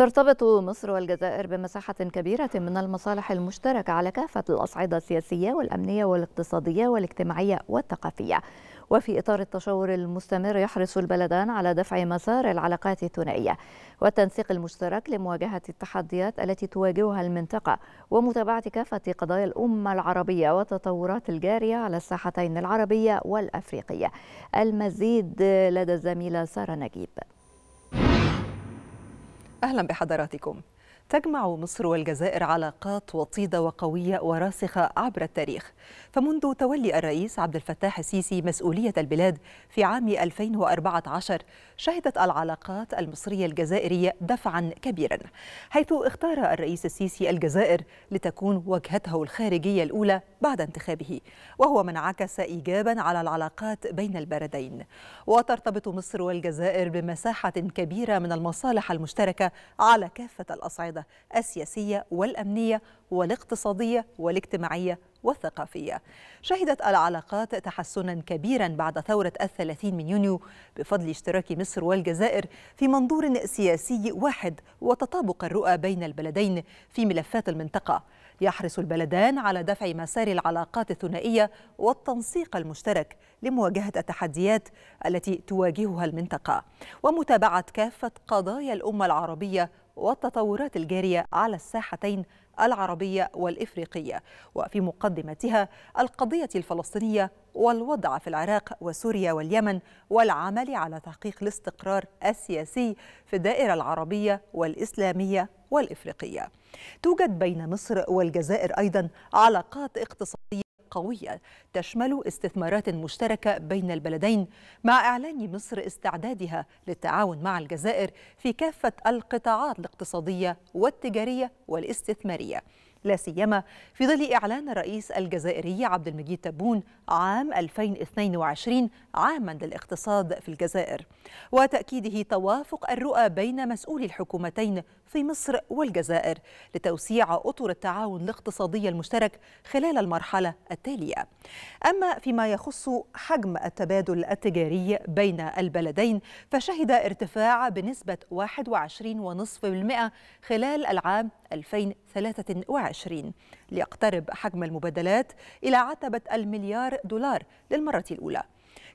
ترتبط مصر والجزائر بمساحة كبيرة من المصالح المشتركة على كافة الأصعدة السياسية والأمنية والاقتصادية والاجتماعية والثقافية وفي إطار التشاور المستمر يحرص البلدان على دفع مسار العلاقات الثنائية والتنسيق المشترك لمواجهة التحديات التي تواجهها المنطقة ومتابعة كافة قضايا الأمة العربية والتطورات الجارية على الساحتين العربية والأفريقية المزيد لدى الزميلة سارة نجيب أهلا بحضراتكم تجمع مصر والجزائر علاقات وطيدة وقوية وراسخة عبر التاريخ فمنذ تولي الرئيس عبد الفتاح السيسي مسؤولية البلاد في عام 2014 شهدت العلاقات المصرية الجزائرية دفعا كبيرا حيث اختار الرئيس السيسي الجزائر لتكون وجهته الخارجية الأولى بعد انتخابه وهو من عكس إيجابا على العلاقات بين البلدين وترتبط مصر والجزائر بمساحة كبيرة من المصالح المشتركة على كافة الأصعدة المناسبة السياسية والأمنية والاقتصادية والاجتماعية والثقافية شهدت العلاقات تحسنا كبيرا بعد ثورة الثلاثين من يونيو بفضل اشتراك مصر والجزائر في منظور سياسي واحد وتطابق الرؤى بين البلدين في ملفات المنطقة يحرص البلدان على دفع مسار العلاقات الثنائية والتنسيق المشترك لمواجهة التحديات التي تواجهها المنطقة ومتابعة كافة قضايا الأمة العربية والتطورات الجارية على الساحتين العربية والإفريقية وفي مقدمتها القضية الفلسطينية والوضع في العراق وسوريا واليمن والعمل على تحقيق الاستقرار السياسي في الدائرة العربية والإسلامية والإفريقية توجد بين مصر والجزائر أيضا علاقات اقتصادية قوية تشمل استثمارات مشتركة بين البلدين مع إعلان مصر استعدادها للتعاون مع الجزائر في كافة القطاعات الاقتصادية والتجارية والاستثمارية لا سيما في ظل إعلان الرئيس الجزائري عبد المجيد تبون عام 2022 عاما للاقتصاد في الجزائر وتأكيده توافق الرؤى بين مسؤولي الحكومتين في مصر والجزائر لتوسيع أطر التعاون الاقتصادي المشترك خلال المرحلة التالية أما فيما يخص حجم التبادل التجاري بين البلدين فشهد ارتفاع بنسبة 21.5% خلال العام 2023 ليقترب حجم المبادلات إلى عتبة المليار دولار للمرة الأولى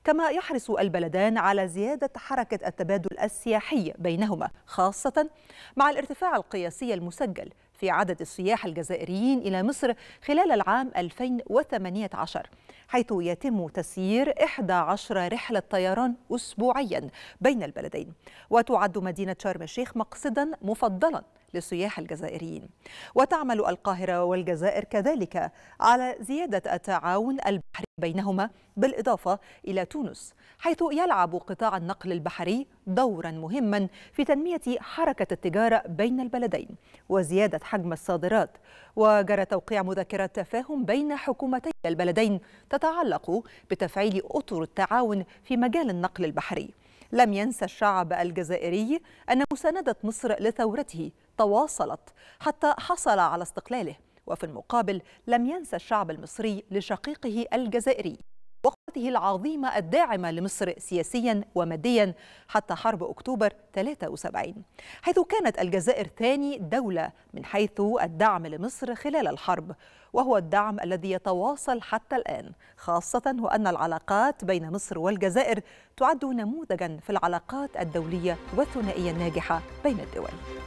كما يحرص البلدان على زيادة حركة التبادل السياحي بينهما خاصة مع الارتفاع القياسي المسجل في عدد السياح الجزائريين إلى مصر خلال العام 2018 حيث يتم تسيير 11 رحلة طيران أسبوعيا بين البلدين وتعد مدينة شرم الشيخ مقصدا مفضلا للسياح الجزائريين وتعمل القاهرة والجزائر كذلك على زيادة التعاون البحري بينهما بالإضافة إلى تونس حيث يلعب قطاع النقل البحري دورا مهما في تنمية حركة التجارة بين البلدين وزيادة حجم الصادرات وجرى توقيع مذكرة تفاهم بين حكومتي البلدين تتعلق بتفعيل أطر التعاون في مجال النقل البحري لم ينسى الشعب الجزائري أن مساندة مصر لثورته تواصلت حتى حصل على استقلاله وفي المقابل لم ينسى الشعب المصري لشقيقه الجزائري وقوته العظيمة الداعمة لمصر سياسيا وماديا حتى حرب أكتوبر 73 حيث كانت الجزائر ثاني دولة من حيث الدعم لمصر خلال الحرب وهو الدعم الذي يتواصل حتى الآن خاصة وأن العلاقات بين مصر والجزائر تعد نموذجا في العلاقات الدولية والثنائية الناجحة بين الدول